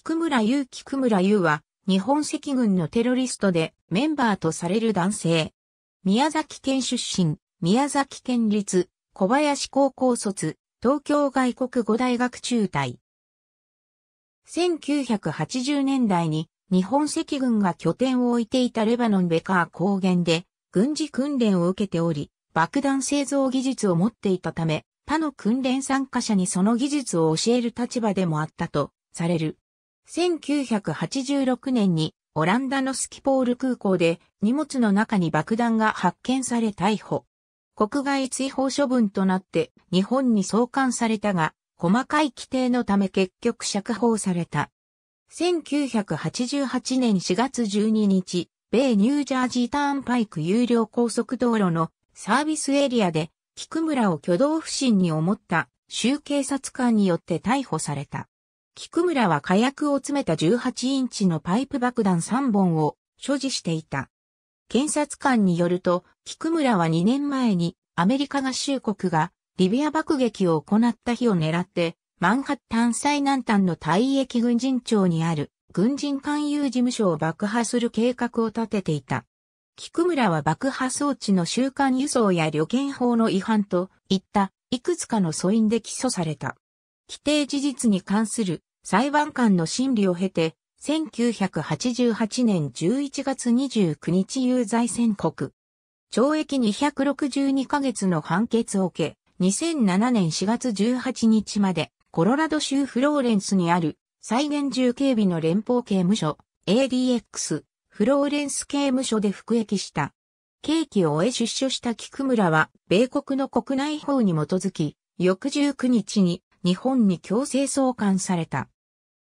菊村優菊村優は、日本赤軍のテロリストでメンバーとされる男性。宮崎県出身、宮崎県立、小林高校卒、東京外国語大学中退。1980年代に日本赤軍が拠点を置いていたレバノンベカー高原で軍事訓練を受けており、爆弾製造技術を持っていたため、他の訓練参加者にその技術を教える立場でもあったとされる。1986年にオランダのスキポール空港で荷物の中に爆弾が発見され逮捕。国外追放処分となって日本に送還されたが、細かい規定のため結局釈放された。1988年4月12日、米ニュージャージーターンパイク有料高速道路のサービスエリアで、菊村を挙動不審に思った、州警察官によって逮捕された。菊村は火薬を詰めた18インチのパイプ爆弾3本を所持していた。検察官によると、菊村は2年前にアメリカ合衆国がリビア爆撃を行った日を狙って、マンハッタン最南端の退役軍人町にある軍人勧誘事務所を爆破する計画を立てていた。菊村は爆破装置の週刊輸送や旅券法の違反といったいくつかの素因で起訴された。規定事実に関する裁判官の審理を経て、1988年11月29日有罪宣告。懲役262ヶ月の判決を受け、2007年4月18日まで、コロラド州フローレンスにある、再現重警備の連邦刑務所、ADX、フローレンス刑務所で服役した。刑期を終え出所した菊村は、米国の国内法に基づき、翌19日に日本に強制送還された。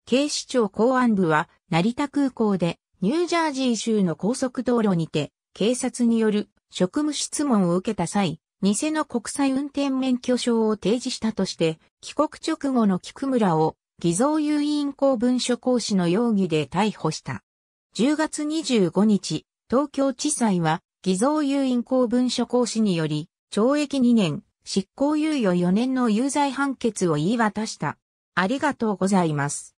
警視庁公安部は、成田空港で、ニュージャージー州の高速道路にて、警察による職務質問を受けた際、偽の国際運転免許証を提示したとして、帰国直後の菊村を偽造有印公文書行使の容疑で逮捕した。10月25日、東京地裁は偽造有印公文書行使により、懲役2年、執行猶予4年の有罪判決を言い渡した。ありがとうございます。